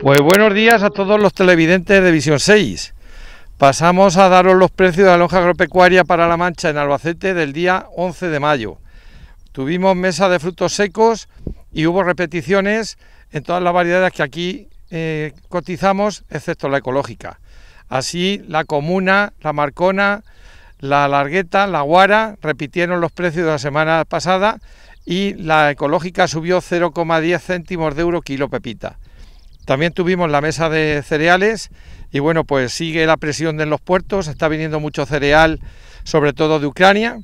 Pues buenos días a todos los televidentes de Visión 6. Pasamos a daros los precios de la lonja agropecuaria para La Mancha en Albacete del día 11 de mayo. Tuvimos mesa de frutos secos y hubo repeticiones en todas las variedades que aquí eh, cotizamos, excepto la ecológica. Así, la comuna, la marcona, la largueta, la guara, repitieron los precios de la semana pasada y la ecológica subió 0,10 céntimos de euro kilo pepita. También tuvimos la mesa de cereales y bueno, pues sigue la presión en los puertos, está viniendo mucho cereal, sobre todo de Ucrania.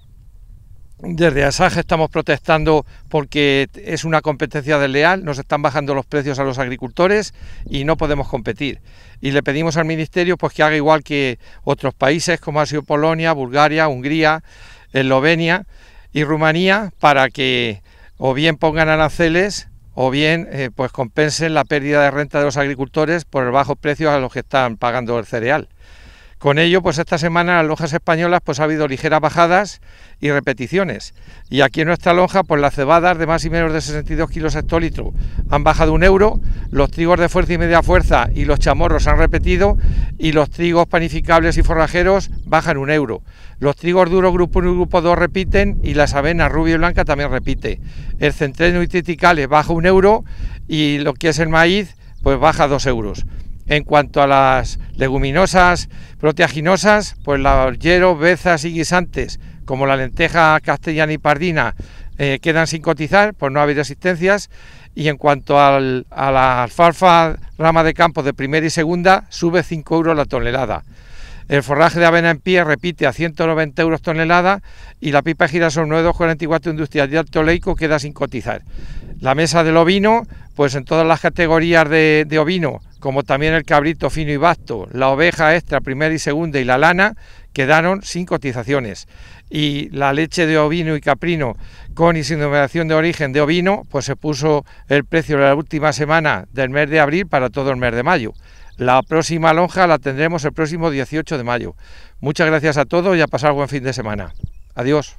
Desde Asaje estamos protestando porque es una competencia desleal, nos están bajando los precios a los agricultores y no podemos competir. Y le pedimos al Ministerio pues, que haga igual que otros países como ha sido Polonia, Bulgaria, Hungría, Eslovenia y Rumanía para que o bien pongan aranceles o bien eh, pues compensen la pérdida de renta de los agricultores por el bajo precio a los que están pagando el cereal. Con ello, pues esta semana en las lonjas españolas pues ha habido ligeras bajadas y repeticiones. Y aquí en nuestra lonja, pues las cebadas de más y menos de 62 kilos hectolitro han bajado un euro, los trigos de fuerza y media fuerza y los chamorros han repetido y los trigos panificables y forrajeros bajan un euro. Los trigos duros grupo 1 y grupo 2 repiten y las avenas rubia y blanca también repite. El centeno y triticales baja un euro y lo que es el maíz pues baja dos euros. En cuanto a las leguminosas proteaginosas, pues hierro, bezas y guisantes, como la lenteja castellana y pardina, eh, quedan sin cotizar pues no haber asistencias. Y en cuanto a la alfalfa rama de campo de primera y segunda, sube 5 euros la tonelada. El forraje de avena en pie repite a 190 euros tonelada y la pipa de girasol 9244 industrial de alto leico queda sin cotizar. La mesa del ovino, pues en todas las categorías de, de ovino como también el cabrito fino y vasto, la oveja extra primera y segunda y la lana, quedaron sin cotizaciones. Y la leche de ovino y caprino con y sin numeración de origen de ovino, pues se puso el precio de la última semana del mes de abril para todo el mes de mayo. La próxima lonja la tendremos el próximo 18 de mayo. Muchas gracias a todos y a pasar buen fin de semana. Adiós.